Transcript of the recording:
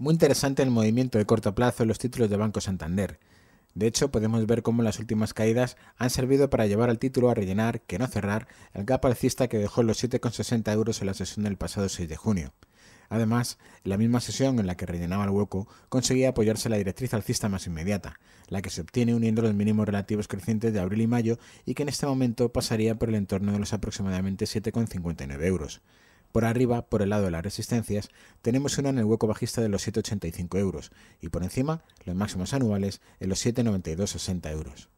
Muy interesante el movimiento de corto plazo en los títulos de Banco Santander. De hecho, podemos ver cómo las últimas caídas han servido para llevar al título a rellenar, que no cerrar, el gap alcista que dejó los 7,60 euros en la sesión del pasado 6 de junio. Además, en la misma sesión en la que rellenaba el hueco, conseguía apoyarse la directriz alcista más inmediata, la que se obtiene uniendo los mínimos relativos crecientes de abril y mayo y que en este momento pasaría por el entorno de los aproximadamente 7,59 euros. Por arriba, por el lado de las resistencias, tenemos una en el hueco bajista de los 7,85 euros y por encima los máximos anuales en los 7,92,60 euros.